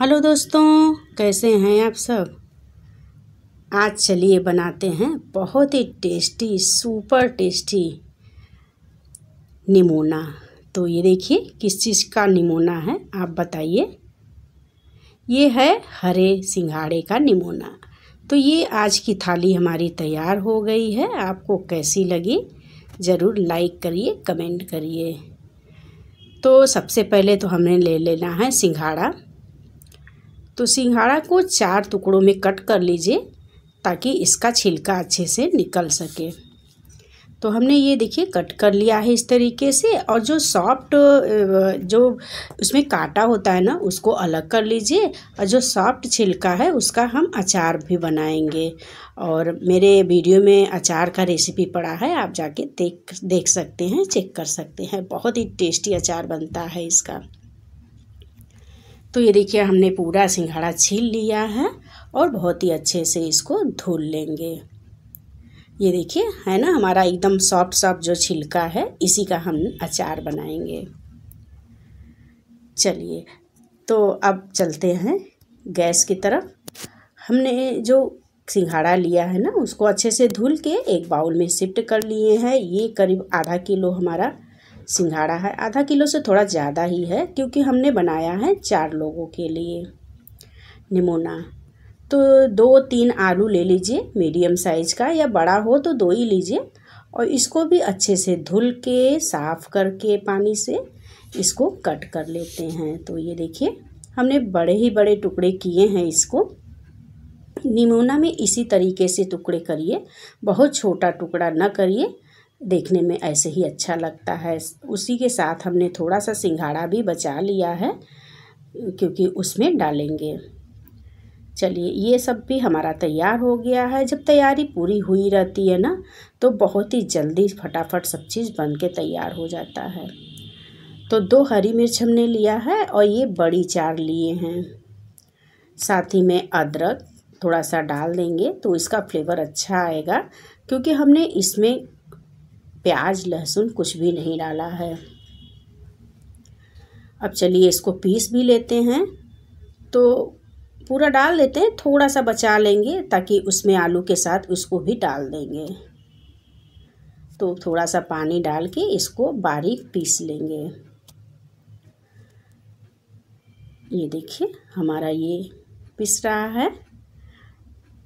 hello दोस्तों कैसे हैं आप सब आज चलिए बनाते हैं बहुत ही टेस्टी सुपर टेस्टी निमोना तो ये देखिए किस चीज़ का निमोना है आप बताइए ये है हरे सिंघाड़े का निमोना तो ये आज की थाली हमारी तैयार हो गई है आपको कैसी लगी ज़रूर लाइक करिए कमेंट करिए तो सबसे पहले तो हमें ले लेना है सिंघाड़ा तो सिंघाड़ा को चार टुकड़ों में कट कर लीजिए ताकि इसका छिलका अच्छे से निकल सके तो हमने ये देखिए कट कर लिया है इस तरीके से और जो सॉफ्ट जो उसमें काटा होता है ना उसको अलग कर लीजिए और जो सॉफ्ट छिलका है उसका हम अचार भी बनाएंगे और मेरे वीडियो में अचार का रेसिपी पड़ा है आप जाके देख देख सकते हैं चेक कर सकते हैं बहुत ही टेस्टी अचार बनता है इसका तो ये देखिए हमने पूरा सिंघाड़ा छील लिया है और बहुत ही अच्छे से इसको धुल लेंगे ये देखिए है ना हमारा एकदम सॉफ्ट सॉफ्ट जो छिलका है इसी का हम अचार बनाएंगे चलिए तो अब चलते हैं गैस की तरफ हमने जो सिंघाड़ा लिया है ना उसको अच्छे से धुल के एक बाउल में शिफ्ट कर लिए हैं ये करीब आधा किलो हमारा सिंघाड़ा है आधा किलो से थोड़ा ज़्यादा ही है क्योंकि हमने बनाया है चार लोगों के लिए निमोना तो दो तीन आलू ले लीजिए मीडियम साइज़ का या बड़ा हो तो दो ही लीजिए और इसको भी अच्छे से धुल के साफ़ करके पानी से इसको कट कर लेते हैं तो ये देखिए हमने बड़े ही बड़े टुकड़े किए हैं इसको निमोना में इसी तरीके से टुकड़े करिए बहुत छोटा टुकड़ा न करिए देखने में ऐसे ही अच्छा लगता है उसी के साथ हमने थोड़ा सा सिंघाड़ा भी बचा लिया है क्योंकि उसमें डालेंगे चलिए ये सब भी हमारा तैयार हो गया है जब तैयारी पूरी हुई रहती है ना तो बहुत ही जल्दी फटाफट सब चीज़ बन के तैयार हो जाता है तो दो हरी मिर्च हमने लिया है और ये बड़ी चार लिए हैं साथ ही में अदरक थोड़ा सा डाल देंगे तो इसका फ्लेवर अच्छा आएगा क्योंकि हमने इसमें प्याज लहसुन कुछ भी नहीं डाला है अब चलिए इसको पीस भी लेते हैं तो पूरा डाल देते हैं थोड़ा सा बचा लेंगे ताकि उसमें आलू के साथ उसको भी डाल देंगे तो थोड़ा सा पानी डाल के इसको बारीक पीस लेंगे ये देखिए हमारा ये पिस रहा है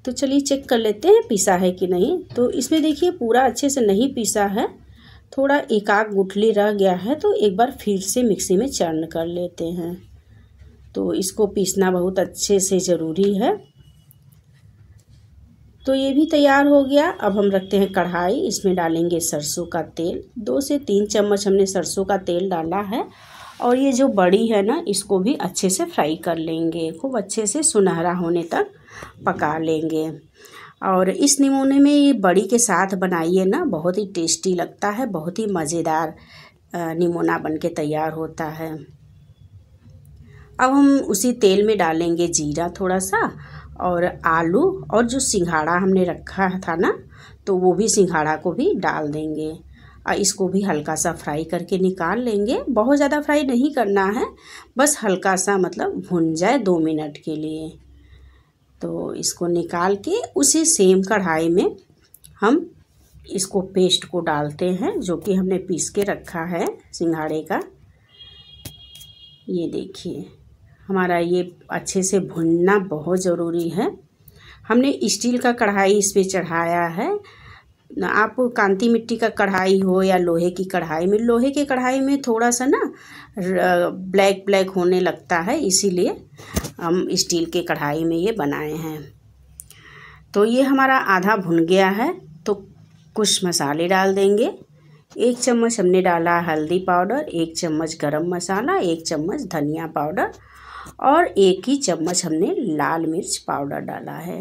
तो चलिए चेक कर लेते हैं पीसा है कि नहीं तो इसमें देखिए पूरा अच्छे से नहीं पीसा है थोड़ा एकाक गुठली रह गया है तो एक बार फिर से मिक्सी में चर्न कर लेते हैं तो इसको पीसना बहुत अच्छे से ज़रूरी है तो ये भी तैयार हो गया अब हम रखते हैं कढ़ाई इसमें डालेंगे सरसों का तेल दो से तीन चम्मच हमने सरसों का तेल डाला है और ये जो बड़ी है ना इसको भी अच्छे से फ्राई कर लेंगे खूब अच्छे से सुनहरा होने तक पका लेंगे और इस निमोने में ये बड़ी के साथ बनाइए ना बहुत ही टेस्टी लगता है बहुत ही मज़ेदार निमोना बन के तैयार होता है अब हम उसी तेल में डालेंगे जीरा थोड़ा सा और आलू और जो सिंघाड़ा हमने रखा था ना तो वो भी सिंघाड़ा को भी डाल देंगे और इसको भी हल्का सा फ्राई करके निकाल लेंगे बहुत ज़्यादा फ्राई नहीं करना है बस हल्का सा मतलब भुन जाए दो मिनट के लिए तो इसको निकाल के उसी सेम कढ़ाई में हम इसको पेस्ट को डालते हैं जो कि हमने पीस के रखा है सिंघाड़े का ये देखिए हमारा ये अच्छे से भुनना बहुत ज़रूरी है हमने स्टील का कढ़ाई इस पर चढ़ाया है आप कांति मिट्टी का कढ़ाई हो या लोहे की कढ़ाई में लोहे के कढ़ाई में थोड़ा सा ना ब्लैक ब्लैक होने लगता है इसीलिए हम स्टील के कढ़ाई में ये बनाए हैं तो ये हमारा आधा भुन गया है तो कुछ मसाले डाल देंगे एक चम्मच हमने डाला हल्दी पाउडर एक चम्मच गरम मसाला एक चम्मच धनिया पाउडर और एक ही चम्मच हमने लाल मिर्च पाउडर डाला है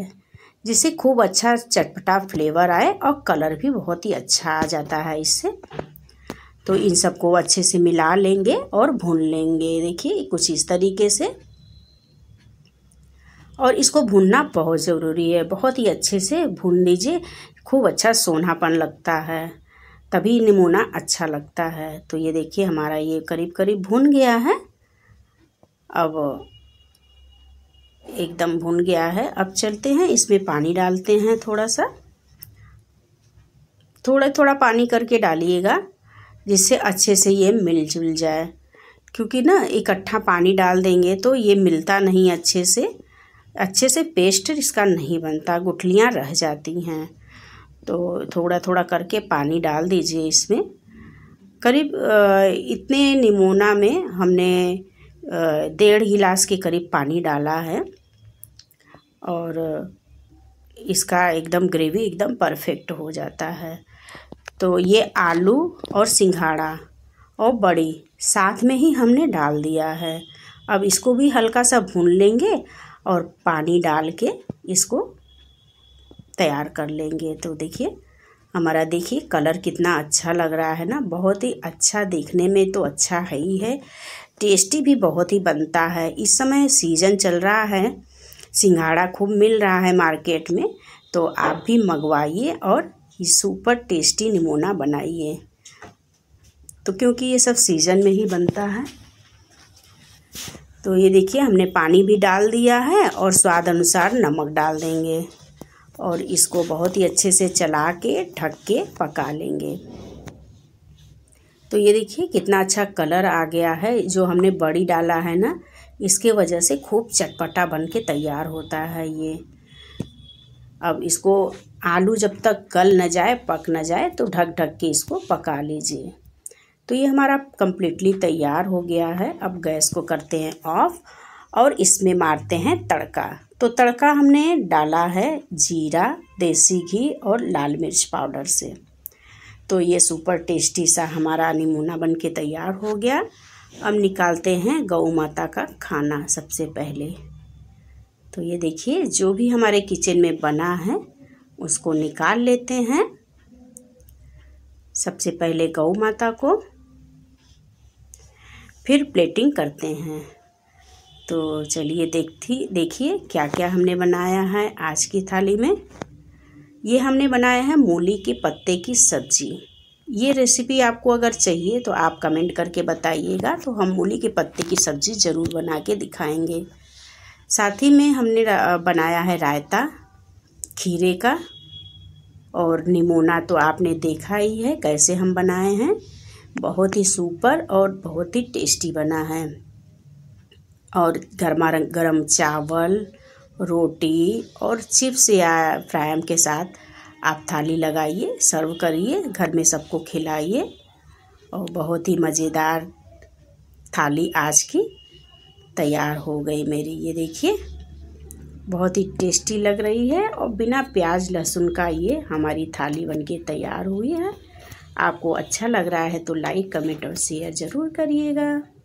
जिससे खूब अच्छा चटपटा फ्लेवर आए और कलर भी बहुत ही अच्छा आ जाता है इससे तो इन सबको अच्छे से मिला लेंगे और भून लेंगे देखिए कुछ इस तरीके से और इसको भूनना बहुत ज़रूरी है बहुत ही अच्छे से भून लीजिए खूब अच्छा सोनापन लगता है तभी नमूना अच्छा लगता है तो ये देखिए हमारा ये करीब करीब भून गया है अब एकदम भुन गया है अब चलते हैं इसमें पानी डालते हैं थोड़ा सा थोड़ा थोड़ा पानी करके डालिएगा जिससे अच्छे से ये मिल जुल जाए क्योंकि ना इकट्ठा पानी डाल देंगे तो ये मिलता नहीं अच्छे से अच्छे से पेस्ट इसका नहीं बनता गुठलियाँ रह जाती हैं तो थोड़ा थोड़ा करके पानी डाल दीजिए इसमें करीब इतने निमोना में हमने डेढ़ गिलास के करीब पानी डाला है और इसका एकदम ग्रेवी एकदम परफेक्ट हो जाता है तो ये आलू और सिंघाड़ा और बड़ी साथ में ही हमने डाल दिया है अब इसको भी हल्का सा भून लेंगे और पानी डाल के इसको तैयार कर लेंगे तो देखिए हमारा देखिए कलर कितना अच्छा लग रहा है ना बहुत ही अच्छा देखने में तो अच्छा है ही है टेस्टी भी बहुत ही बनता है इस समय सीज़न चल रहा है सिंघाड़ा खूब मिल रहा है मार्केट में तो आप भी मंगवाइए और सुपर टेस्टी निमोना बनाइए तो क्योंकि ये सब सीज़न में ही बनता है तो ये देखिए हमने पानी भी डाल दिया है और स्वाद अनुसार नमक डाल देंगे और इसको बहुत ही अच्छे से चला के ढक के पका लेंगे तो ये देखिए कितना अच्छा कलर आ गया है जो हमने बड़ी डाला है ना इसके वजह से खूब चटपटा बन के तैयार होता है ये अब इसको आलू जब तक गल न जाए पक न जाए तो ढक ढक के इसको पका लीजिए तो ये हमारा कम्प्लीटली तैयार हो गया है अब गैस को करते हैं ऑफ़ और इसमें मारते हैं तड़का तो तड़का हमने डाला है जीरा देसी घी और लाल मिर्च पाउडर से तो ये सुपर टेस्टी सा हमारा नमूना बन के तैयार हो गया अब निकालते हैं गौ माता का खाना सबसे पहले तो ये देखिए जो भी हमारे किचन में बना है उसको निकाल लेते हैं सबसे पहले गौ माता को फिर प्लेटिंग करते हैं तो चलिए देखती देखिए क्या क्या हमने बनाया है आज की थाली में ये हमने बनाया है मूली के पत्ते की सब्जी ये रेसिपी आपको अगर चाहिए तो आप कमेंट करके बताइएगा तो हम मूली के पत्ते की सब्ज़ी ज़रूर बना के दिखाएंगे साथ ही में हमने बनाया है रायता खीरे का और निमोना तो आपने देखा ही है कैसे हम बनाए हैं बहुत ही सुपर और बहुत ही टेस्टी बना है और गर्मा गर्म चावल रोटी और चिप्स या फ्रायम के साथ आप थाली लगाइए सर्व करिए घर में सबको खिलाइए और बहुत ही मज़ेदार थाली आज की तैयार हो गई मेरी ये देखिए बहुत ही टेस्टी लग रही है और बिना प्याज लहसुन का ये हमारी थाली बनके तैयार हुई है आपको अच्छा लग रहा है तो लाइक कमेंट और शेयर ज़रूर करिएगा